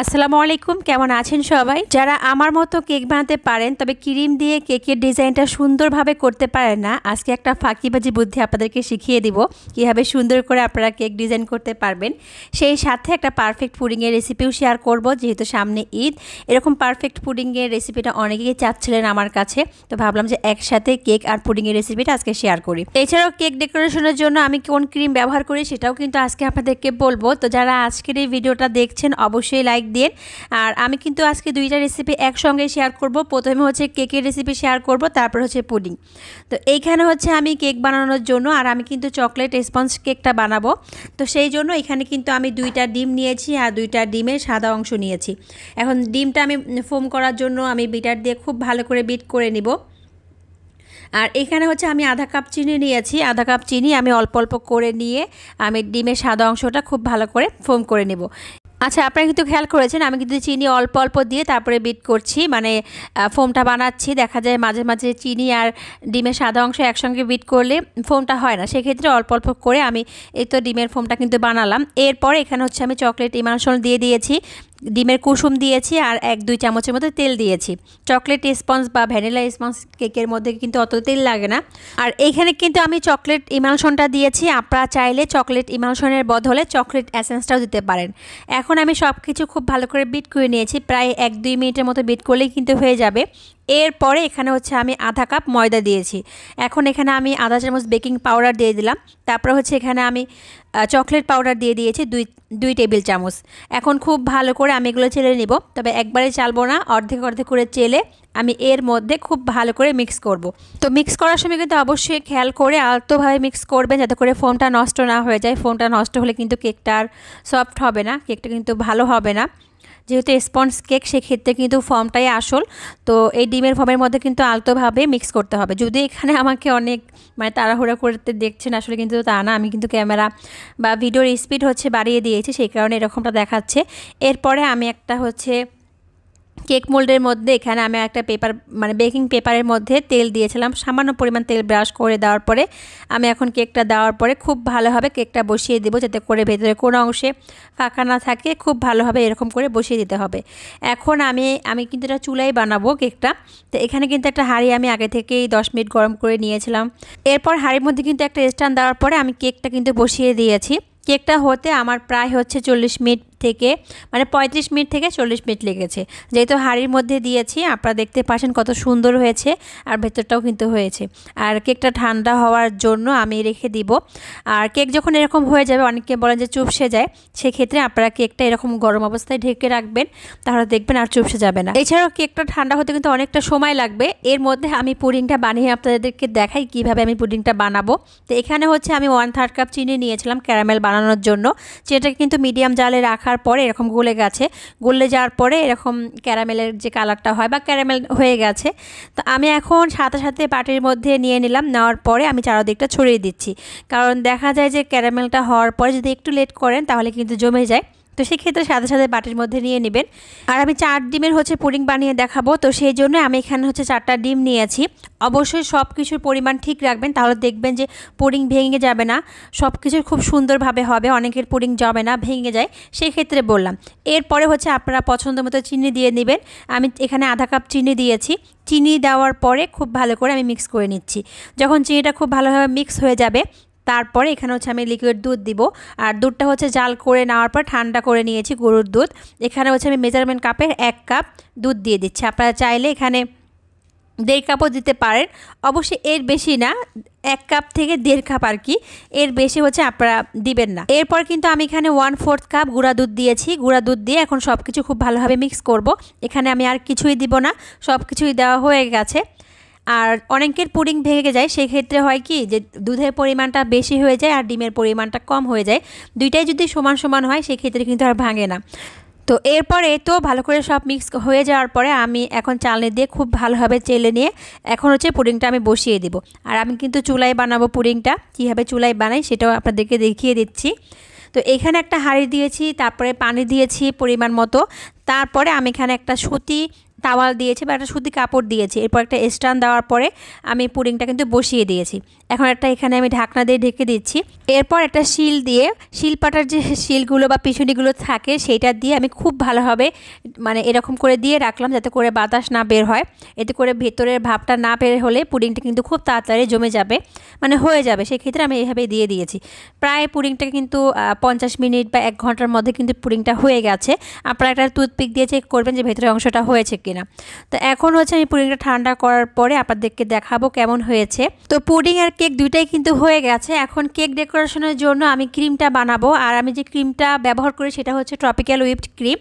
আসসালামু আলাইকুম কেমন আছেন সবাই যারা আমার মতো কেক বানাতে পারেন তবে ক্রিম দিয়ে কেকের ডিজাইনটা সুন্দরভাবে করতে পারেন না আজকে একটা ফাঁকিবাজি বুদ্ধি আপনাদেরকে শিখিয়ে দিব কীভাবে সুন্দর করে আপনারা কেক ডিজাইন করতে পারবেন সেই সাথে একটা পারফেক্ট পুডিংয়ের রেসিপিও শেয়ার করব যেহেতু সামনে ঈদ এরকম পারফেক্ট পুডিংয়ের রেসিপিটা অনেকেই চাচ্ছিলেন আমার কাছে তো ভাবলাম যে একসাথে কেক আর পুডিংয়ের রেসিপিটা আজকে শেয়ার করি এছাড়াও কেক ডেকোরেশনের জন্য আমি কোন ক্রিম ব্যবহার করি সেটাও কিন্তু আজকে আপনাদেরকে বলবো তো যারা আজকের এই ভিডিওটা দেখছেন অবশ্যই লাইক লাইক দিন আর আমি কিন্তু আজকে দুইটা রেসিপি একসঙ্গে শেয়ার করব প্রথমে হচ্ছে কেকের রেসিপি শেয়ার করব তারপর হচ্ছে পুডিং তো এইখানে হচ্ছে আমি কেক বানানোর জন্য আর আমি কিন্তু চকলেট স্পঞ্জ কেকটা বানাবো তো সেই জন্য এখানে কিন্তু আমি দুইটা ডিম নিয়েছি আর দুইটা ডিমের সাদা অংশ নিয়েছি এখন ডিমটা আমি ফোম করার জন্য আমি বিটার দিয়ে খুব ভালো করে বিট করে নিব আর এখানে হচ্ছে আমি আধা কাপ চিনি নিয়েছি আধা কাপ চিনি আমি অল্প অল্প করে নিয়ে আমি ডিমের সাদা অংশটা খুব ভালো করে ফোম করে নেব আচ্ছা আপনারা কিন্তু খেয়াল করেছেন আমি কিন্তু চিনি অল্প অল্প দিয়ে তারপরে বিট করছি মানে ফোমটা বানাচ্ছি দেখা যায় মাঝে মাঝে চিনি আর ডিমের সাদা অংশ একসঙ্গে বিট করলে ফোমটা হয় না সেক্ষেত্রে অল্প অল্প করে আমি এই তো ডিমের ফোমটা কিন্তু বানালাম এরপর এখানে হচ্ছে আমি চকলেট ইমানশন দিয়ে দিয়েছি ডিমের কুসুম দিয়েছি আর এক দুই চামচের মতো তেল দিয়েছি চকলেট স্পঞ্জ বা ভ্যানিলা স্পঞ্জ কেকের মধ্যে কিন্তু অত তেল লাগে না আর এইখানে কিন্তু আমি চকলেট ইমালশনটা দিয়েছি আপনারা চাইলে চকলেট ইমালশনের বদলে চকলেট অ্যাসেন্সটাও দিতে পারেন এখন আমি সব কিছু খুব ভালো করে বিট করে নিয়েছি প্রায় এক দুই মিনিটের মতো বিট করলেই কিন্তু হয়ে যাবে এরপরে এখানে হচ্ছে আমি আধা কাপ ময়দা দিয়েছি এখন এখানে আমি আধা চামচ বেকিং পাউডার দিয়ে দিলাম তারপরে হচ্ছে এখানে আমি চকলেট পাউডার দিয়ে দিয়েছি দুই দুই টেবিল চামচ এখন খুব ভালো করে আমি এগুলো চেলে নিব তবে একবারে চালবো না অর্ধেক অর্ধেক করে চেলে আমি এর মধ্যে খুব ভালো করে মিক্স করব। তো মিক্স করার সময় কিন্তু অবশ্যই খেয়াল করে আলতোভাবে মিক্স করবেন যাতে করে ফোমটা নষ্ট না হয়ে যায় ফোমটা নষ্ট হলে কিন্তু কেকটা আর সফট হবে না কেকটা কিন্তু ভালো হবে না যেহেতু স্পঞ্জ কেক সেক্ষেত্রে কিন্তু ফর্মটাই আসল তো এই ডিমের ফর্মের মধ্যে কিন্তু আলতোভাবে মিক্স করতে হবে যদি এখানে আমাকে অনেক মানে তাড়াহুড়া করতে দেখছেন আসলে কিন্তু তা না আমি কিন্তু ক্যামেরা বা ভিডিওর স্পিড হচ্ছে বাড়িয়ে দিয়েছি সেই কারণে এরকমটা দেখাচ্ছে এরপরে আমি একটা হচ্ছে কেক মোল্ডের মধ্যে এখানে আমি একটা পেপার মানে বেকিং পেপারের মধ্যে তেল দিয়েছিলাম সামান্য পরিমাণ তেল ব্রাশ করে দেওয়ার পরে আমি এখন কেকটা দেওয়ার পরে খুব ভালোভাবে কেকটা বসিয়ে দেবো যাতে করে ভেতরে কোনো অংশে ফাঁকা না থাকে খুব ভালোভাবে এরকম করে বসিয়ে দিতে হবে এখন আমি আমি কিন্তু এটা চুলাই বানাবো কেকটা তো এখানে কিন্তু একটা হাঁড়ি আমি আগে থেকেই দশ মিনিট গরম করে নিয়েছিলাম এরপর হাঁড়ির মধ্যে কিন্তু একটা স্ট্যান্ড দেওয়ার পরে আমি কেকটা কিন্তু বসিয়ে দিয়েছি কেকটা হতে আমার প্রায় হচ্ছে চল্লিশ মিনিট থেকে মানে পঁয়ত্রিশ মিনিট থেকে চল্লিশ মিনিট লেগেছে যেহেতু হাঁড়ির মধ্যে দিয়েছি আপনারা দেখতে পাচ্ছেন কত সুন্দর হয়েছে আর ভেতরটাও কিন্তু হয়েছে আর কেকটা ঠান্ডা হওয়ার জন্য আমি রেখে দিব আর কেক যখন এরকম হয়ে যাবে অনেকে বলেন যে চুপসে যায় সেক্ষেত্রে আপনারা কেকটা এরকম গরম অবস্থায় ঢেকে রাখবেন তাহলে দেখবেন আর চুপসে যাবে না এছাড়াও কেকটা ঠান্ডা হতে কিন্তু অনেকটা সময় লাগবে এর মধ্যে আমি পুডিংটা বানিয়ে আপনাদেরকে দেখাই কিভাবে আমি পুডিংটা বানাবো তো এখানে হচ্ছে আমি ওয়ান থার্ড কাপ চিনি নিয়েছিলাম ক্যারামেল বানানোর জন্য সেটাকে কিন্তু মিডিয়াম জালে রাখা রাখার পরে এরকম গলে গেছে গলে যাওয়ার পরে এরকম ক্যারামেলের যে কালারটা হয় বা ক্যারামেল হয়ে গেছে তো আমি এখন সাথে সাথে পাটির মধ্যে নিয়ে নিলাম নেওয়ার পরে আমি চারোদিকটা ছড়িয়ে দিচ্ছি কারণ দেখা যায় যে ক্যারামেলটা হওয়ার পরে যদি একটু লেট করেন তাহলে কিন্তু জমে যায় তো সেক্ষেত্রে সাদা সাদা বাটির মধ্যে নিয়ে নেবেন আর আমি চার ডিমের হচ্ছে পুডিং বানিয়ে দেখাবো তো সেই জন্য আমি এখানে হচ্ছে চারটা ডিম নিয়েছি অবশ্যই সব কিছুর পরিমাণ ঠিক রাখবেন তাহলে দেখবেন যে পুডিং ভেঙে যাবে না সব কিছু খুব সুন্দরভাবে হবে অনেকের পুডিং জমে না ভেঙে যায় সেক্ষেত্রে বললাম এরপরে হচ্ছে আপনারা পছন্দ মতো চিনি দিয়ে নেবেন আমি এখানে আধা কাপ চিনি দিয়েছি চিনি দেওয়ার পরে খুব ভালো করে আমি মিক্স করে নিচ্ছি যখন চিনিটা খুব ভালোভাবে মিক্স হয়ে যাবে তারপরে এখানে হচ্ছে আমি লিকুইড দুধ দিব আর দুধটা হচ্ছে জাল করে নেওয়ার পর ঠান্ডা করে নিয়েছি গরুর দুধ এখানে হচ্ছে আমি মেজারমেন্ট কাপের এক কাপ দুধ দিয়ে দিচ্ছি আপনারা চাইলে এখানে দেড় কাপও দিতে পারেন অবশ্যই এর বেশি না এক কাপ থেকে দেড় কাপ আর কি এর বেশি হচ্ছে আপনারা দিবেন না এরপর কিন্তু আমি এখানে ওয়ান ফোর্থ কাপ গুঁড়া দুধ দিয়েছি গুঁড়া দুধ দিয়ে এখন সব কিছু খুব ভালোভাবে মিক্স করব এখানে আমি আর কিছুই দিব না সব কিছুই দেওয়া হয়ে গেছে আর অনেকের পুডিং ভেঙে যায় সেক্ষেত্রে হয় কি যে দুধের পরিমাণটা বেশি হয়ে যায় আর ডিমের পরিমাণটা কম হয়ে যায় দুইটাই যদি সমান সমান হয় সেক্ষেত্রে কিন্তু আর ভাঙে না তো এরপরে তো ভালো করে সব মিক্স হয়ে যাওয়ার পরে আমি এখন চালনি দিয়ে খুব ভালোভাবে চেলে নিয়ে এখন হচ্ছে পুডিংটা আমি বসিয়ে দিব আর আমি কিন্তু চুলায় বানাবো পুডিংটা কীভাবে চুলায় বানাই সেটাও আপনাদেরকে দেখিয়ে দিচ্ছি তো এখানে একটা হাঁড়ি দিয়েছি তারপরে পানি দিয়েছি পরিমাণ মতো তারপরে আমি এখানে একটা সুতি তাওয়াল দিয়েছে বা একটা সুতি কাপড় দিয়েছি এরপর একটা স্টান দেওয়ার পরে আমি পুডিংটা কিন্তু বসিয়ে দিয়েছি এখন একটা এখানে আমি ঢাকনা দিয়ে ঢেকে দিচ্ছি এরপর একটা শিল দিয়ে শিল পাটার যে শিলগুলো বা পিছনিগুলো থাকে সেইটা দিয়ে আমি খুব ভালোভাবে মানে এরকম করে দিয়ে রাখলাম যাতে করে বাতাস না বের হয় এতে করে ভেতরের ভাবটা না বের হলে পুডিংটা কিন্তু খুব তাড়াতাড়ি জমে যাবে মানে হয়ে যাবে সেক্ষেত্রে আমি এইভাবে দিয়ে দিয়েছি প্রায় পুডিংটা কিন্তু পঞ্চাশ মিনিট বা এক ঘন্টার মধ্যে কিন্তু পুডিংটা হয়ে গেছে আপনারা একটা টুথপিক দিয়ে চেক করবেন যে ভেতরের অংশটা হয়েছে কি কিনা তো এখন হচ্ছে আমি পুডিংটা ঠান্ডা করার পরে আপনাদেরকে দেখাবো কেমন হয়েছে তো পুডিং আর কেক দুইটাই কিন্তু হয়ে গেছে এখন কেক ডেকোরেশনের জন্য আমি ক্রিমটা বানাবো আর আমি যে ক্রিমটা ব্যবহার করি সেটা হচ্ছে ট্রপিক্যাল উইপড ক্রিম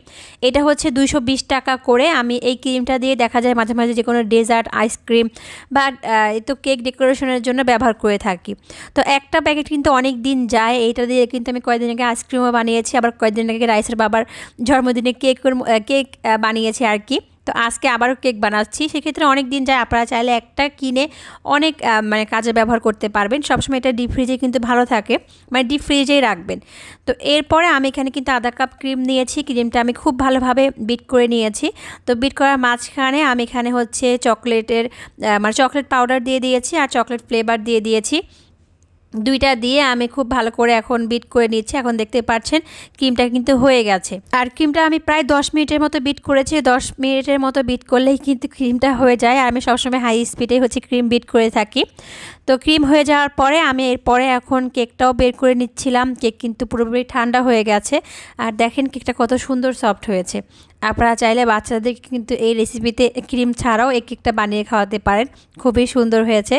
এটা হচ্ছে দুইশো টাকা করে আমি এই ক্রিমটা দিয়ে দেখা যায় মাঝে মাঝে যে কোনো ডেজার্ট আইসক্রিম বা তো কেক ডেকোরেশনের জন্য ব্যবহার করে থাকি তো একটা প্যাকেট কিন্তু অনেক দিন যায় এইটা দিয়ে কিন্তু আমি কয়েকদিন আগে আইসক্রিমও বানিয়েছি আবার কয়েকদিন আগে রাইসের বাবার জন্মদিনে কেক কেক বানিয়েছি আর কি তো আজকে আবারও কেক বানাচ্ছি সেক্ষেত্রে অনেক দিন যায় আপনারা চাইলে একটা কিনে অনেক মানে কাজে ব্যবহার করতে পারবেন সবসময় এটা ডিপ ফ্রিজে কিন্তু ভালো থাকে মানে ডিপ ফ্রিজেই রাখবেন তো এরপরে আমি এখানে কিন্তু আধা কাপ ক্রিম নিয়েছি ক্রিমটা আমি খুব ভালোভাবে বিট করে নিয়েছি তো বিট করার মাঝখানে আমি এখানে হচ্ছে চকলেটের মানে চকলেট পাউডার দিয়ে দিয়েছি আর চকলেট ফ্লেভার দিয়ে দিয়েছি দুইটা দিয়ে আমি খুব ভালো করে এখন বিট করে নিচ্ছি এখন দেখতে পাচ্ছেন ক্রিমটা কিন্তু হয়ে গেছে আর ক্রিমটা আমি প্রায় 10 মিনিটের মতো বিট করেছি 10 মিনিটের মতো বিট করলেই কিন্তু ক্রিমটা হয়ে যায় আর আমি সবসময় হাই স্পিডে হচ্ছে ক্রিম বিট করে থাকি তো ক্রিম হয়ে যাওয়ার পরে আমি এরপরে এখন কেকটাও বের করে নিচ্ছিলাম কেক কিন্তু পুরোপুরি ঠান্ডা হয়ে গেছে আর দেখেন কেকটা কত সুন্দর সফট হয়েছে আপনারা চাইলে বাচ্চাদের কিন্তু এই রেসিপিতে ক্রিম ছাড়াও এক কেকটা বানিয়ে খাওয়াতে পারেন খুবই সুন্দর হয়েছে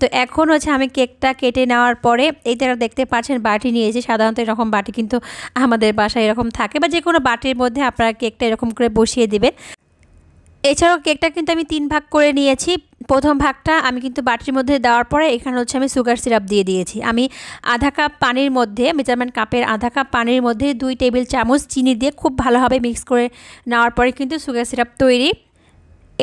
তো এখন হচ্ছে আমি কেকটা কেটে নেওয়ার পরে এই তারা দেখতে পাচ্ছেন বাটি নিয়েছি সাধারণত এরকম বাটি কিন্তু আমাদের বাসায় এরকম থাকে বা যে কোনো বাটির মধ্যে আপনারা কেকটা এরকম করে বসিয়ে দেবেন এছাড়াও কেকটা কিন্তু আমি তিন ভাগ করে নিয়েছি প্রথম ভাগটা আমি কিন্তু বাটির মধ্যে দেওয়ার পরে এখানে হচ্ছে আমি সুগার সিরাপ দিয়ে দিয়েছি আমি আধা কাপ পানির মধ্যে মেজারমেন্ট কাপের আধা কাপ পানির মধ্যে দুই টেবিল চামচ চিনি দিয়ে খুব ভালোভাবে মিক্স করে নেওয়ার পরে কিন্তু সুগার সিরাপ তৈরি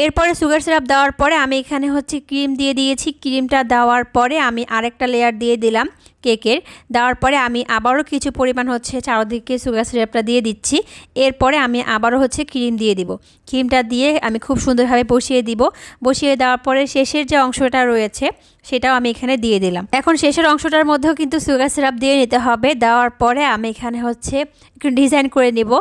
এরপরে সুগার সিরাপ দেওয়ার পরে আমি এখানে হচ্ছে ক্রিম দিয়ে দিয়েছি ক্রিমটা দেওয়ার পরে আমি আরেকটা লেয়ার দিয়ে দিলাম কেকের দেওয়ার পরে আমি আবারও কিছু পরিমাণ হচ্ছে চারদিকে সুগার সিরাপটা দিয়ে দিচ্ছি এরপরে আমি আবারও হচ্ছে ক্রিম দিয়ে দিব ক্রিমটা দিয়ে আমি খুব সুন্দরভাবে বসিয়ে দিব বসিয়ে দেওয়ার পরে শেষের যে অংশটা রয়েছে সেটাও আমি এখানে দিয়ে দিলাম এখন শেষের অংশটার মধ্যেও কিন্তু সুগার সিরাপ দিয়ে নিতে হবে দেওয়ার পরে আমি এখানে হচ্ছে ডিজাইন করে নিব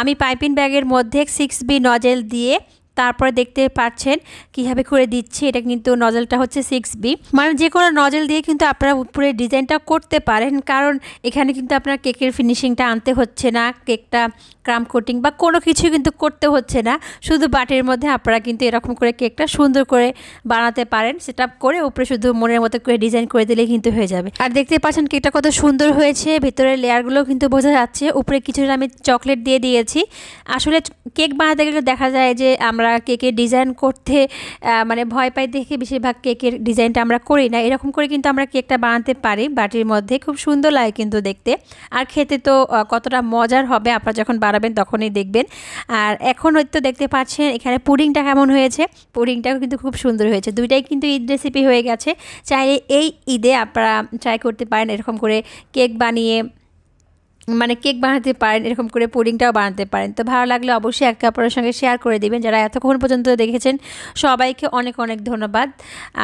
আমি পাইপিং ব্যাগের মধ্যে সিক্স বি নজেল দিয়ে তারপরে দেখতে পাচ্ছেন কীভাবে করে দিচ্ছে এটা কিন্তু নজেলটা হচ্ছে সিক্স বি মানে যে কোনো নজেল দিয়ে কিন্তু আপনারা উপরে ডিজাইনটা করতে পারেন কারণ এখানে কিন্তু আপনার কেকের ফিনিশিংটা আনতে হচ্ছে না কেকটা ক্রাম কোটিং বা কোনো কিছু কিন্তু করতে হচ্ছে না শুধু বাটির মধ্যে আপনারা কিন্তু এরকম করে কেকটা সুন্দর করে বানাতে পারেন সেট করে উপরে শুধু মনের মতো করে ডিজাইন করে দিলে কিন্তু হয়ে যাবে আর দেখতে পাচ্ছেন কেকটা কত সুন্দর হয়েছে ভেতরের লেয়ারগুলো কিন্তু বোঝা যাচ্ছে উপরে কিছুটা আমি চকলেট দিয়ে দিয়েছি আসলে কেক বানাতে গেলে দেখা যায় যে আমরা আমরা কেকের ডিজাইন করতে মানে ভয় পাই দেখে বেশিরভাগ কেকের ডিজাইনটা আমরা করি না এরকম করে কিন্তু আমরা কেকটা বানাতে পারি বাটির মধ্যে খুব সুন্দর লাগে কিন্তু দেখতে আর খেতে তো কতটা মজার হবে আপনারা যখন বানাবেন তখনই দেখবেন আর এখন হয়তো দেখতে পাচ্ছেন এখানে পুডিংটা কেমন হয়েছে পুডিংটাও কিন্তু খুব সুন্দর হয়েছে দুইটাই কিন্তু ঈদ রেসিপি হয়ে গেছে চাইলে এই ঈদে আপনারা ট্রাই করতে পারেন এরকম করে কেক বানিয়ে মানে কেক বানাতে পারেন এরকম করে পুডিংটাও বানাতে পারেন তো ভালো লাগলে অবশ্যই একে অপরের সঙ্গে শেয়ার করে দিবেন যারা এতক্ষণ পর্যন্ত দেখেছেন সবাইকে অনেক অনেক ধন্যবাদ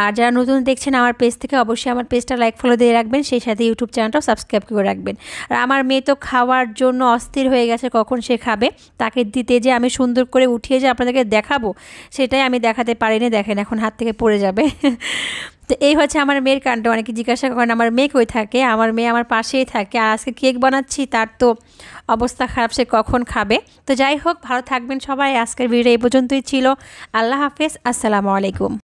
আর যারা নতুন দেখছেন আমার পেজ থেকে অবশ্যই আমার পেজটা লাইক ফলো দিয়ে রাখবেন সেই সাথে ইউটিউব চ্যানেলটাও সাবস্ক্রাইব করে রাখবেন আর আমার মেয়ে তো খাওয়ার জন্য অস্থির হয়ে গেছে কখন সে খাবে তাকে দিতে যে আমি সুন্দর করে উঠিয়ে যে আপনাদেরকে দেখাবো সেটাই আমি দেখাতে পারিনি দেখেন এখন হাত থেকে পড়ে যাবে তো এই হচ্ছে আমার মেয়ের কাণ্ড অনেকে জিজ্ঞাসা করেন আমার মেয়ে কই থাকে আমার মেয়ে আমার পাশেই থাকে আর আজকে কেক বানাচ্ছি তার তো অবস্থা খারাপ সে কখন খাবে তো যাই হোক ভালো থাকবেন সবাই আজকের ভিডিও এই পর্যন্তই ছিল আল্লাহ হাফেজ আসসালামু আলাইকুম